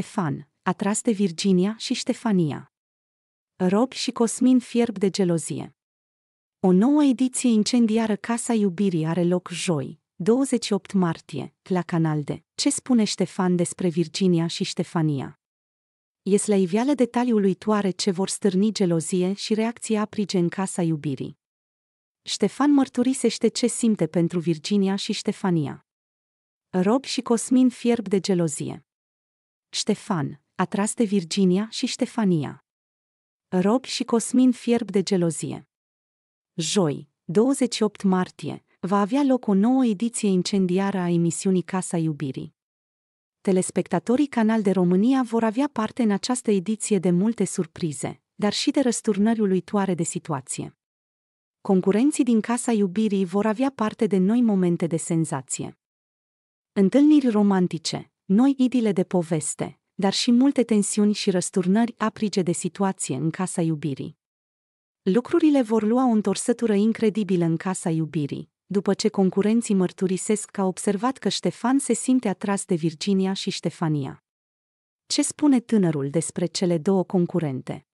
Ștefan, atras de Virginia și Ștefania. Rob și Cosmin fierb de gelozie. O nouă ediție incendiară Casa Iubirii are loc joi, 28 martie, la canal de Ce spune Ștefan despre Virginia și Ștefania? iveală detaliul toare ce vor stârni gelozie și reacții aprige în Casa Iubirii. Ștefan mărturisește ce simte pentru Virginia și Ștefania. Rob și Cosmin fierb de gelozie. Ștefan, atras de Virginia și Ștefania. Rob și Cosmin fierb de gelozie. Joi, 28 martie, va avea loc o nouă ediție incendiară a emisiunii Casa Iubirii. Telespectatorii Canal de România vor avea parte în această ediție de multe surprize, dar și de răsturnări uluitoare de situație. Concurenții din Casa Iubirii vor avea parte de noi momente de senzație. Întâlniri romantice, noi idile de poveste, dar și multe tensiuni și răsturnări aprige de situație în casa iubirii. Lucrurile vor lua o întorsătură incredibilă în casa iubirii, după ce concurenții mărturisesc că a observat că Ștefan se simte atras de Virginia și Ștefania. Ce spune tânărul despre cele două concurente?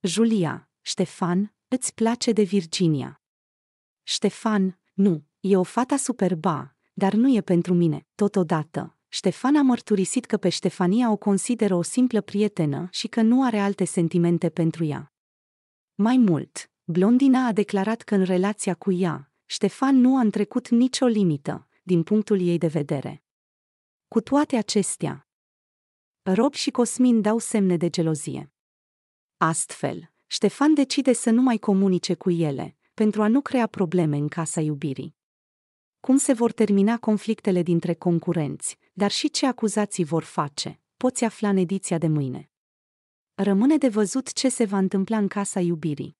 Julia, Ștefan, îți place de Virginia. Ștefan, nu, e o fata superba, dar nu e pentru mine, totodată, Ștefan a mărturisit că pe Ștefania o consideră o simplă prietenă și că nu are alte sentimente pentru ea. Mai mult, blondina a declarat că în relația cu ea, Ștefan nu a întrecut nicio limită, din punctul ei de vedere. Cu toate acestea, Rob și Cosmin dau semne de gelozie. Astfel, Ștefan decide să nu mai comunice cu ele, pentru a nu crea probleme în casa iubirii. Cum se vor termina conflictele dintre concurenți, dar și ce acuzații vor face, poți afla în ediția de mâine. Rămâne de văzut ce se va întâmpla în casa iubirii.